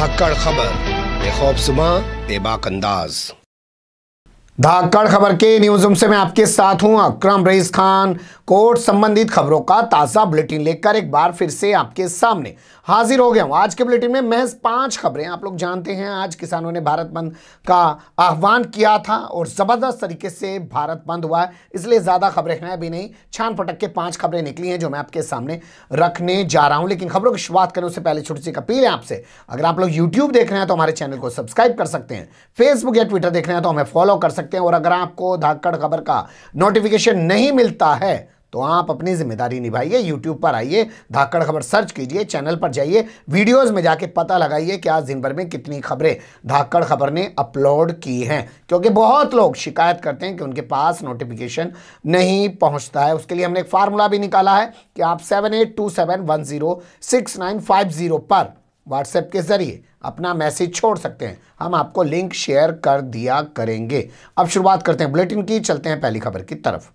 धाकड़ खबर सुबह बेबाक अंदाज धाकड़ खबर के न्यूज रूम से मैं आपके साथ हूं अकरम रईस खान कोर्ट संबंधित खबरों का ताज़ा बुलेटिन लेकर एक बार फिर से आपके सामने हाजिर हो गया हूँ आज के बुलेटिन में महज पांच खबरें आप लोग जानते हैं आज किसानों ने भारत बंद का आह्वान किया था और ज़बरदस्त तरीके से भारत बंद हुआ है इसलिए ज़्यादा खबरें हैं अभी नहीं छान पटक के पांच खबरें निकली हैं जो मैं आपके सामने रखने जा रहा हूँ लेकिन खबरों की शुरुआत करने उससे पहले छोटी सी अपील है आपसे अगर आप लोग यूट्यूब देख रहे हैं तो हमारे चैनल को सब्सक्राइब कर सकते हैं फेसबुक या ट्विटर देख रहे हैं तो हमें फॉलो कर सकते हैं और अगर आपको धाकड़ खबर का नोटिफिकेशन नहीं मिलता है तो आप अपनी जिम्मेदारी निभाइए यूट्यूब पर आइए धाकड़ खबर सर्च कीजिए चैनल पर जाइए वीडियोस में जाके पता लगाइए कि आज दिन भर में कितनी खबरें धाकड़ खबर ने अपलोड की हैं क्योंकि बहुत लोग शिकायत करते हैं कि उनके पास नोटिफिकेशन नहीं पहुंचता है उसके लिए हमने एक फार्मूला भी निकाला है कि आप seven eight two seven one zero six nine five zero पर व्हाट्सएप के ज़रिए अपना मैसेज छोड़ सकते हैं हम आपको लिंक शेयर कर दिया करेंगे अब शुरुआत करते हैं बुलेटिन की चलते हैं पहली खबर की तरफ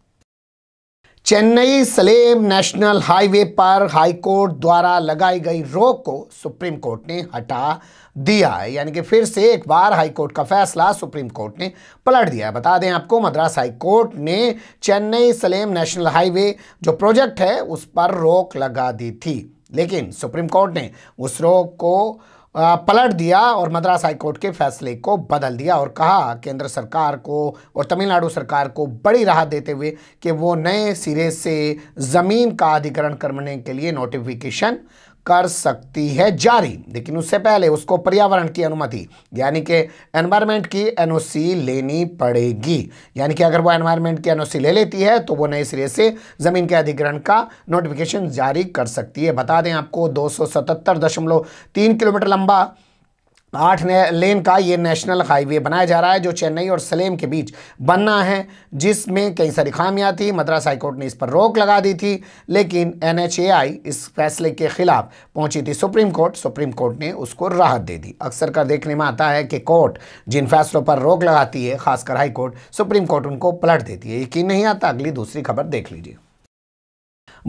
चेन्नई सलेम नेशनल हाईवे पर हाईकोर्ट द्वारा लगाई गई रोक को सुप्रीम कोर्ट ने हटा दिया है यानी कि फिर से एक बार हाईकोर्ट का फैसला सुप्रीम कोर्ट ने पलट दिया है बता दें आपको मद्रास हाईकोर्ट ने चेन्नई सलेम नेशनल हाईवे जो प्रोजेक्ट है उस पर रोक लगा दी थी लेकिन सुप्रीम कोर्ट ने उस रोक को पलट दिया और मद्रास हाईकोर्ट के फैसले को बदल दिया और कहा केंद्र सरकार को और तमिलनाडु सरकार को बड़ी राहत देते हुए कि वो नए सिरे से ज़मीन का अधिग्रहण करने के लिए नोटिफिकेशन कर सकती है जारी लेकिन उससे पहले उसको पर्यावरण की अनुमति यानी कि एनवायरमेंट की एनओसी लेनी पड़ेगी यानी कि अगर वो एनवायरमेंट की एनओसी ले लेती है तो वो नए सिरे से ज़मीन के अधिग्रहण का नोटिफिकेशन जारी कर सकती है बता दें आपको दो किलोमीटर लंबा आठ लेन का ये नेशनल हाईवे बनाया जा रहा है जो चेन्नई और सलेम के बीच बनना है जिसमें कई सारी खामियां थी मद्रास हाईकोर्ट ने इस पर रोक लगा दी थी लेकिन एन इस फैसले के खिलाफ पहुंची थी सुप्रीम कोर्ट सुप्रीम कोर्ट ने उसको राहत दे दी अक्सर का देखने में आता है कि कोर्ट जिन फैसलों पर रोक लगाती है खासकर हाईकोर्ट सुप्रीम कोर्ट उनको पलट देती है यकीन नहीं आता अगली दूसरी खबर देख लीजिए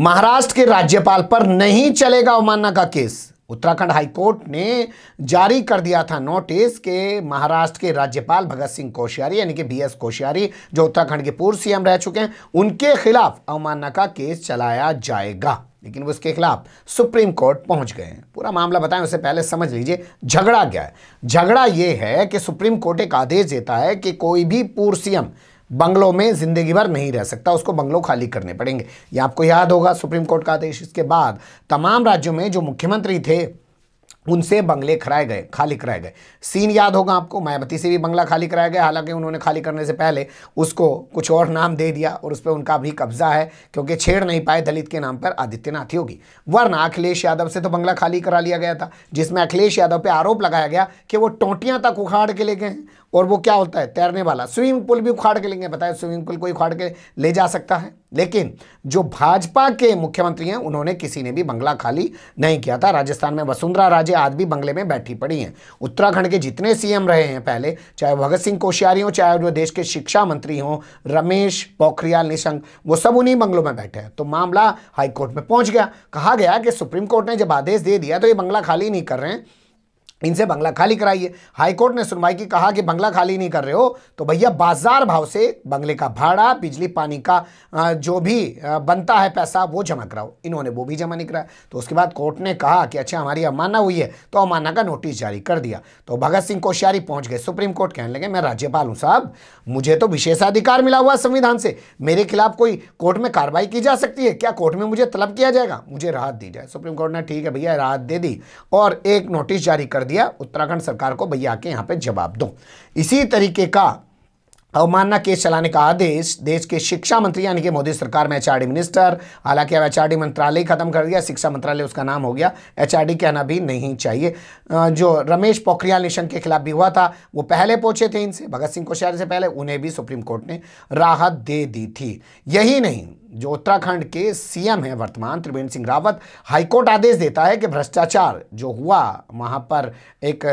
महाराष्ट्र के राज्यपाल पर नहीं चलेगा अवमानना का केस उत्तराखंड हाईकोर्ट ने जारी कर दिया था नोटिस के महाराष्ट्र के राज्यपाल भगत सिंह कोश्यारी यानी कि बी एस कोश्यारी जो उत्तराखंड के पूर्व सीएम रह चुके हैं उनके खिलाफ अवमानना का केस चलाया जाएगा लेकिन वो उसके खिलाफ सुप्रीम कोर्ट पहुंच गए हैं पूरा मामला बताएं उससे पहले समझ लीजिए झगड़ा क्या है झगड़ा ये है कि सुप्रीम कोर्ट एक आदेश देता है कि कोई भी पूर्व सीएम बंगलों में ज़िंदगी भर नहीं रह सकता उसको बंगलों खाली करने पड़ेंगे ये आपको याद होगा सुप्रीम कोर्ट का आदेश इसके बाद तमाम राज्यों में जो मुख्यमंत्री थे उनसे बंगले कराए गए खाली कराए गए सीन याद होगा आपको मायावती से भी बंगला खाली कराया गया हालांकि उन्होंने खाली करने से पहले उसको कुछ और नाम दे दिया और उस पर उनका भी कब्जा है क्योंकि छेड़ नहीं पाए दलित के नाम पर आदित्यनाथ योगी वरना अखिलेश यादव से तो बंगला खाली करा लिया गया था जिसमें अखिलेश यादव पर आरोप लगाया गया कि वो टोंटियाँ तक उखाड़ के ले गए और वो क्या होता है तैरने वाला स्विमिंग पूल भी उखाड़ के लेंगे बताया स्विमिंग पूल को उखाड़ के ले जा सकता है लेकिन जो भाजपा के मुख्यमंत्री हैं उन्होंने किसी ने भी बंगला खाली नहीं किया था राजस्थान में वसुंधरा राजे आज भी बंगले में बैठी पड़ी हैं उत्तराखंड के जितने सीएम रहे हैं पहले चाहे भगत सिंह कोश्यारी हो चाहे जो देश के शिक्षा मंत्री हों रमेश पोखरियाल निशंक वो सब उन्हीं बंगलों में बैठे हैं तो मामला हाईकोर्ट में पहुंच गया कहा गया कि सुप्रीम कोर्ट ने जब आदेश दे दिया तो ये बंगला खाली नहीं कर रहे हैं इनसे बंगला खाली कराइए हाईकोर्ट ने सुनवाई की कहा कि बंगला खाली नहीं कर रहे हो तो भैया बाजार भाव से बंगले का भाड़ा बिजली पानी का जो भी बनता है पैसा वो जमा कराओ इन्होंने वो भी जमा नहीं कराया तो उसके बाद कोर्ट ने कहा कि अच्छा हमारी अवमानना हुई है तो अवमानना का नोटिस जारी कर दिया तो भगत सिंह कोश्यारी पहुंच गए सुप्रीम कोर्ट कहने लगे मैं राज्यपाल हूँ साहब मुझे तो विशेषाधिकार मिला हुआ संविधान से मेरे खिलाफ कोई कोर्ट में कार्रवाई की जा सकती है क्या कोर्ट में मुझे तलब किया जाएगा मुझे राहत दी जाए सुप्रीम कोर्ट ने ठीक है भैया राहत दे दी और एक नोटिस जारी कर दिया उत्तराखंड सरकार को भैया आके यहाँ पे जवाब दो इसी तरीके का अवमानना केस चलाने का आदेश देश के शिक्षा मंत्री यानी कि मोदी सरकार में एचआरडी मिनिस्टर हालांकि अब एचआरडी मंत्रालय खत्म कर दिया शिक्षा मंत्रालय उसका नाम हो गया एचआरडी कहना भी नहीं चाहिए जो रमेश पोखरियाल निशंक के खिलाफ भी हुआ था वो पहले पहुंचे थे इनसे भगत सिंह कोश्यारी से पहले उन्हें भी सुप्रीम कोर्ट ने राहत दे दी थी यही नहीं जो उत्तराखंड के सीएम हैं वर्तमान त्रिवेंद्र सिंह रावत हाईकोर्ट आदेश देता है कि भ्रष्टाचार जो हुआ वहाँ पर एक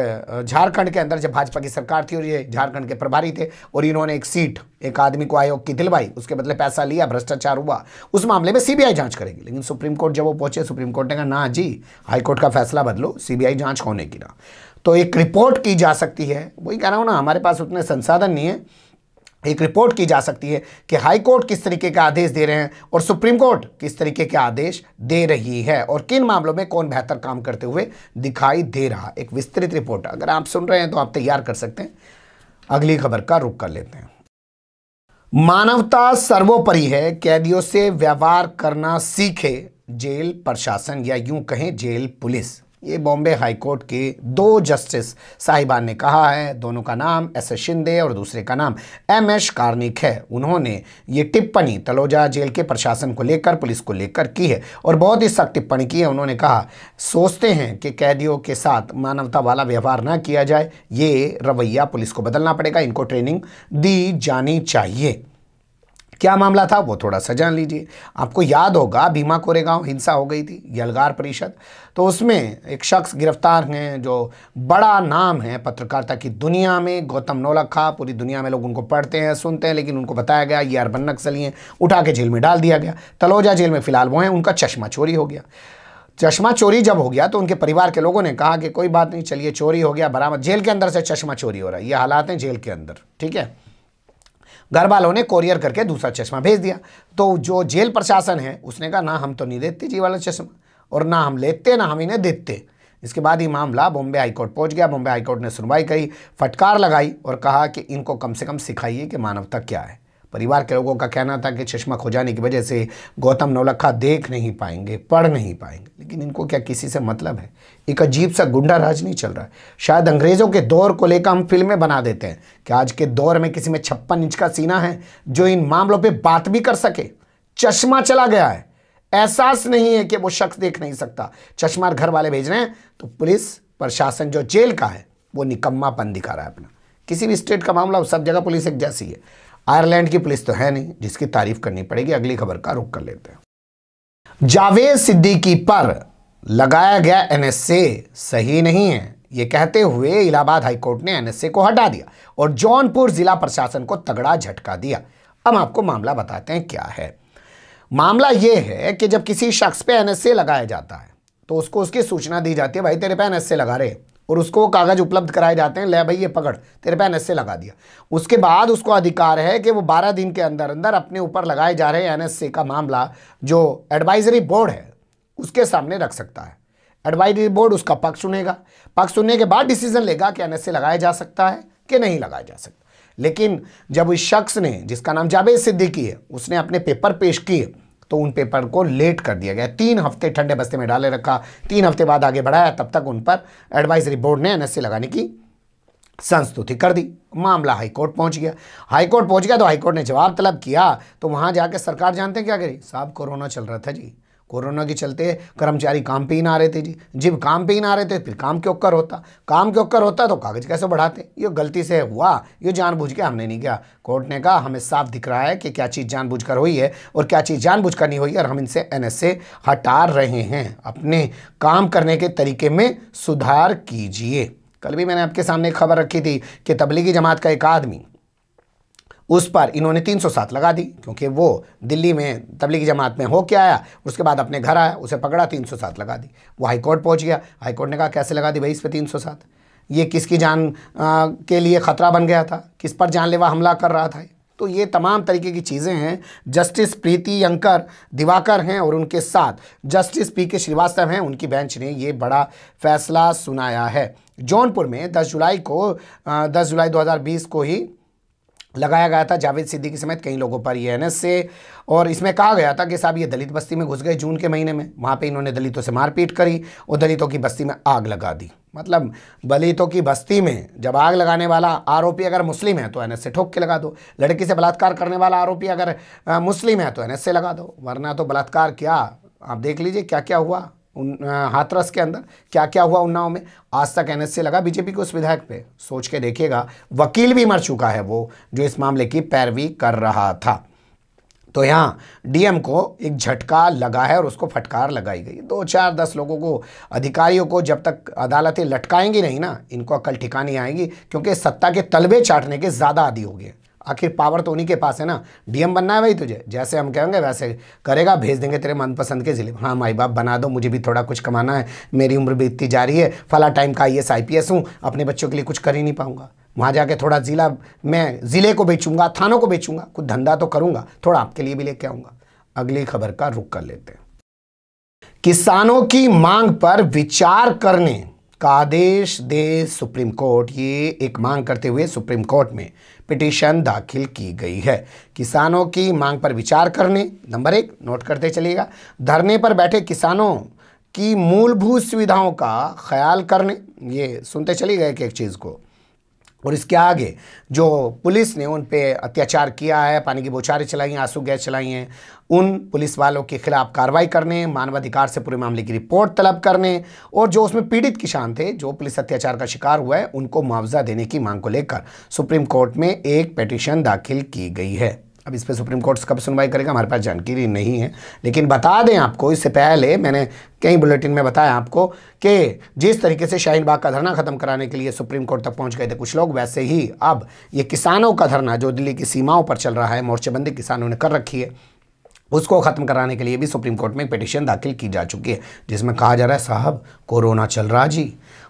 झारखंड के अंदर जब भाजपा की सरकार थी और ये झारखंड के प्रभारी थे और इन्होंने एक सीट एक आदमी को आयोग की दिलवाई उसके बदले पैसा लिया भ्रष्टाचार हुआ उस मामले में सीबीआई जांच करेगी लेकिन सुप्रीम कोर्ट जब वो पहुंचे सुप्रीम कोर्ट ने कहा ना जी हाईकोर्ट का फैसला बदलो सीबीआई जांच होने की ना तो एक रिपोर्ट की जा सकती है वही कह रहा हूँ ना हमारे पास उतने संसाधन नहीं है एक रिपोर्ट की जा सकती है कि हाई कोर्ट किस तरीके का आदेश दे रहे हैं और सुप्रीम कोर्ट किस तरीके के आदेश दे रही है और किन मामलों में कौन बेहतर काम करते हुए दिखाई दे रहा एक विस्तृत रिपोर्ट अगर आप सुन रहे हैं तो आप तैयार कर सकते हैं अगली खबर का रुख कर लेते हैं मानवता सर्वोपरि है कैदियों से व्यवहार करना सीखे जेल प्रशासन या यूं कहें जेल पुलिस ये बॉम्बे हाई कोर्ट के दो जस्टिस साहिबान ने कहा है दोनों का नाम एस एस शिंदे और दूसरे का नाम एम एस कार्निक है उन्होंने ये टिप्पणी तलोजा जेल के प्रशासन को लेकर पुलिस को लेकर की है और बहुत ही सख्त टिप्पणी की है उन्होंने कहा सोचते हैं कि कैदियों के साथ मानवता वाला व्यवहार ना किया जाए ये रवैया पुलिस को बदलना पड़ेगा इनको ट्रेनिंग दी जानी चाहिए क्या मामला था वो थोड़ा सा जान लीजिए आपको याद होगा भीमा कोरेगांव हिंसा हो गई थी यलगार परिषद तो उसमें एक शख्स गिरफ्तार हैं जो बड़ा नाम है पत्रकारिता की दुनिया में गौतम नौलखा पूरी दुनिया में लोग उनको पढ़ते हैं सुनते हैं लेकिन उनको बताया गया ये अरबन नक्सली हैं उठा के जेल में डाल दिया गया तलोजा जेल में फ़िलहाल वो हैं उनका चश्मा चोरी हो गया चश्मा चोरी जब हो गया तो उनके परिवार के लोगों ने कहा कि कोई बात नहीं चलिए चोरी हो गया बरामद जेल के अंदर से चश्मा चोरी हो रहा है ये हालात हैं जेल के अंदर ठीक है घर वालों ने कोरियर करके दूसरा चश्मा भेज दिया तो जो जेल प्रशासन है उसने कहा ना हम तो नहीं देते जी वाला चश्मा और ना हम लेते ना हम इन्हें देते इसके बाद ये मामला बॉम्बे हाईकोर्ट पहुंच गया बॉम्बे हाईकोर्ट ने सुनवाई करी फटकार लगाई और कहा कि इनको कम से कम सिखाइए कि मानवता क्या है परिवार के लोगों का कहना था कि चश्मा खो जाने की वजह से गौतम नौलखा देख नहीं पाएंगे पढ़ नहीं पाएंगे लेकिन इनको क्या किसी से मतलब है एक अजीब सा गुंडा राज नहीं चल रहा है शायद अंग्रेज़ों के दौर को लेकर हम फिल्में बना देते हैं कि आज के दौर में किसी में छप्पन इंच का सीना है जो इन मामलों पर बात भी कर सके चश्मा चला गया है एहसास नहीं है कि वो शख्स देख नहीं सकता चश्मा घर वाले भेज रहे हैं तो पुलिस प्रशासन जो जेल का है वो निकम्मापन दिखा रहा है अपना किसी भी स्टेट का मामला सब जगह पुलिस एक जैसी है आयरलैंड की पुलिस तो है नहीं जिसकी तारीफ करनी पड़ेगी अगली खबर का रुख कर लेते हैं जावेद सिद्दीकी पर लगाया गया एनएसए सही नहीं है ये कहते हुए इलाहाबाद हाईकोर्ट ने एनएसए को हटा दिया और जौनपुर जिला प्रशासन को तगड़ा झटका दिया अब आपको मामला बताते हैं क्या है मामला यह है कि जब किसी शख्स पे एनएसए लगाया जाता है तो उसको उसकी सूचना दी जाती है भाई तेरे पे एनएसए लगा रहे और उसको कागज़ उपलब्ध कराए जाते हैं ले भाई ये पकड़ तेरे पे एनएसए लगा दिया उसके बाद उसको अधिकार है कि वो 12 दिन के अंदर अंदर अपने ऊपर लगाए जा रहे एनएसए का मामला जो एडवाइजरी बोर्ड है उसके सामने रख सकता है एडवाइजरी बोर्ड उसका पक्ष सुनेगा पक्ष सुनने के बाद डिसीजन लेगा कि एन लगाया जा सकता है कि नहीं लगाया जा सकता लेकिन जब उस शख्स ने जिसका नाम जावेद सिद्दीकी है उसने अपने पेपर पेश किए तो उन पेपर को लेट कर दिया गया तीन हफ्ते ठंडे बस्ते में डाले रखा तीन हफ्ते बाद आगे बढ़ाया तब तक उन पर एडवाइजरी बोर्ड ने एन लगाने की संस्तुति कर दी मामला हाईकोर्ट पहुंच गया हाईकोर्ट पहुंच गया तो हाईकोर्ट ने जवाब तलब किया तो वहां जाकर सरकार जानते क्या करी साहब कोरोना चल रहा था जी कोरोना के चलते कर्मचारी काम पे ही ना आ रहे थे जी जब काम पे ही ना आ रहे थे फिर काम के कर होता काम के ओक्कर होता तो कागज कैसे बढ़ाते ये गलती से हुआ ये जानबूझ के हमने नहीं किया कोर्ट ने कहा हमें साफ दिख रहा है कि क्या चीज़ जानबूझ कर हुई है और क्या चीज़ जानबूझ कर नहीं हुई और हम इनसे एन ए हटा रहे हैं अपने काम करने के तरीके में सुधार कीजिए कल भी मैंने आपके सामने खबर रखी थी कि तबलीगी जमात का एक आदमी उस पर इन्होंने 307 लगा दी क्योंकि वो दिल्ली में तबलीगी जमात में हो के आया उसके बाद अपने घर आया उसे पकड़ा 307 लगा दी वो हाईकोर्ट पहुंच गया हाईकोर्ट ने कहा कैसे लगा दी भाई इस पर तीन ये किसकी जान आ, के लिए ख़तरा बन गया था किस पर जानलेवा हमला कर रहा था तो ये तमाम तरीके की चीज़ें हैं जस्टिस प्रीति अंकर दिवाकर हैं और उनके साथ जस्टिस पी के श्रीवास्तव हैं उनकी बेंच ने ये बड़ा फैसला सुनाया है जौनपुर में 10 जुलाई को 10 जुलाई 2020 को ही लगाया गया था जावेद सिद्दीकी समेत कई लोगों पर ये e एन से और इसमें कहा गया था कि साहब ये दलित बस्ती में घुस गए जून के महीने में वहाँ पे इन्होंने दलितों से मारपीट करी और दलितों की बस्ती में आग लगा दी मतलब दलितों की बस्ती में जब आग लगाने वाला आरोपी अगर मुस्लिम है तो एन e से ठोक के लगा दो लड़की से बलात्कार करने वाला आरोपी अगर मुस्लिम है तो एन e से लगा दो वरना तो बलात्कार क्या आप देख लीजिए क्या क्या हुआ उन हाथरस के अंदर क्या क्या हुआ उन्नाव में आज तक एनएससी लगा बीजेपी के उस विधायक पे सोच के देखिएगा वकील भी मर चुका है वो जो इस मामले की पैरवी कर रहा था तो यहाँ डीएम को एक झटका लगा है और उसको फटकार लगाई गई दो चार दस लोगों को अधिकारियों को जब तक अदालतें लटकाएंगी नहीं ना इनको अकल ठिकानी आएंगी क्योंकि सत्ता के तलबे चाटने के ज़्यादा आदि हो गए आखिर पावर तो उन्हीं के पास है ना डीएम बनना है भाई तुझे जैसे हम कहेंगे वैसे करेगा भेज देंगे तेरे मनपसंद के ज़िले हाँ माई बाप बना दो मुझे भी थोड़ा कुछ कमाना है मेरी उम्र भी जा रही है फला टाइम का I S I P S अपने बच्चों के लिए कुछ कर ही नहीं पाऊंगा वहाँ जाके थोड़ा ज़िला मैं ज़िले को बेचूंगा थानों को बेचूंगा कुछ धंधा तो करूंगा थोड़ा आपके लिए भी लेके आऊँगा अगली खबर का रुख कर लेते हैं किसानों की मांग पर विचार करने का आदेश दे सुप्रीम कोर्ट ये एक मांग करते हुए सुप्रीम कोर्ट में पिटिशन दाखिल की गई है किसानों की मांग पर विचार करने नंबर एक नोट करते चलिएगा धरने पर बैठे किसानों की मूलभूत सुविधाओं का ख्याल करने ये सुनते चले गए कि एक चीज़ को और इसके आगे जो पुलिस ने उन पे अत्याचार किया है पानी की बौछारें चलाई हैं आंसू गैस चलाई हैं उन पुलिस वालों के खिलाफ कार्रवाई करने मानवाधिकार से पूरे मामले की रिपोर्ट तलब करने और जो उसमें पीड़ित किसान थे जो पुलिस अत्याचार का शिकार हुआ है उनको मुआवजा देने की मांग को लेकर सुप्रीम कोर्ट में एक पटिशन दाखिल की गई है अब इस पर सुप्रीम कोर्ट कब सुनवाई करेगा हमारे पास जानकारी नहीं है लेकिन बता दें आपको इससे पहले मैंने कई बुलेटिन में बताया आपको कि जिस तरीके से शाहीन बाग का धरना ख़त्म कराने के लिए सुप्रीम कोर्ट तक पहुंच गए थे कुछ लोग वैसे ही अब ये किसानों का धरना जो दिल्ली की सीमाओं पर चल रहा है मोर्चेबंदी किसानों ने कर रखी है उसको ख़त्म कराने के लिए भी सुप्रीम कोर्ट में एक पिटिशन दाखिल की जा चुकी है जिसमें कहा जा रहा है साहब कोरोना चल रहा जी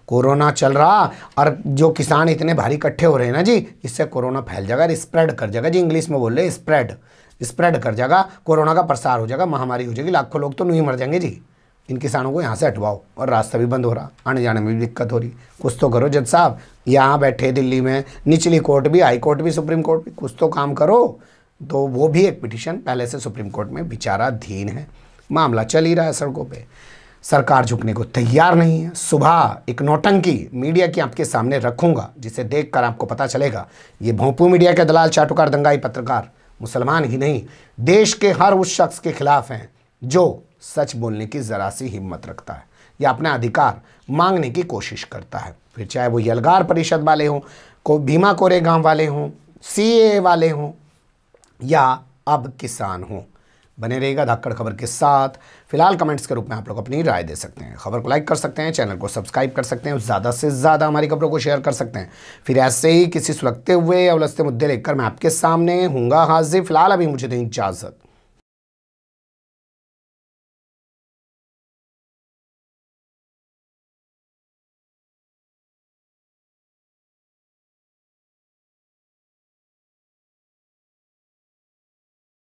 कोरोना चल रहा और जो किसान इतने भारी इकट्ठे हो रहे हैं ना जी इससे कोरोना फैल जाएगा स्प्रेड कर जाएगा जी इंग्लिश में बोल रहे स्प्रेड स्प्रेड कर जाएगा कोरोना का प्रसार हो जाएगा महामारी हो जाएगी लाखों लोग तो नहीं मर जाएंगे जी इन किसानों को यहाँ से हटवाओ और रास्ता भी बंद हो रहा आने जाने में भी दिक्कत हो रही कुछ तो करो जज साहब यहाँ बैठे दिल्ली में निचली कोर्ट भी हाई कोर्ट भी सुप्रीम कोर्ट भी कुछ तो काम करो तो वो भी एक पिटिशन पहले से सुप्रीम कोर्ट में विचाराधीन है मामला चल ही रहा है सड़कों पे सरकार झुकने को तैयार नहीं है सुबह एक नौटंकी मीडिया की आपके सामने रखूंगा जिसे देखकर आपको पता चलेगा ये भोंपू मीडिया के दलाल चाटुकार दंगाई पत्रकार मुसलमान ही नहीं देश के हर उस शख्स के खिलाफ हैं जो सच बोलने की ज़रा सी हिम्मत रखता है या अपना अधिकार मांगने की कोशिश करता है फिर चाहे वो यलगार परिषद वाले हों को भीमा कोरेगांव वाले हों सी वाले हों या अब किसान हो बने रहेगा धाकड़ खबर के साथ फिलहाल कमेंट्स के रूप में आप लोग अपनी राय दे सकते हैं खबर को लाइक कर सकते हैं चैनल को सब्सक्राइब कर सकते हैं ज़्यादा से ज़्यादा हमारी खबरों को शेयर कर सकते हैं फिर ऐसे ही किसी सुलगते हुए या उलझते मुद्दे लेकर मैं आपके सामने हूँगा हाजिर फिलहाल अभी मुझे दें इजाज़त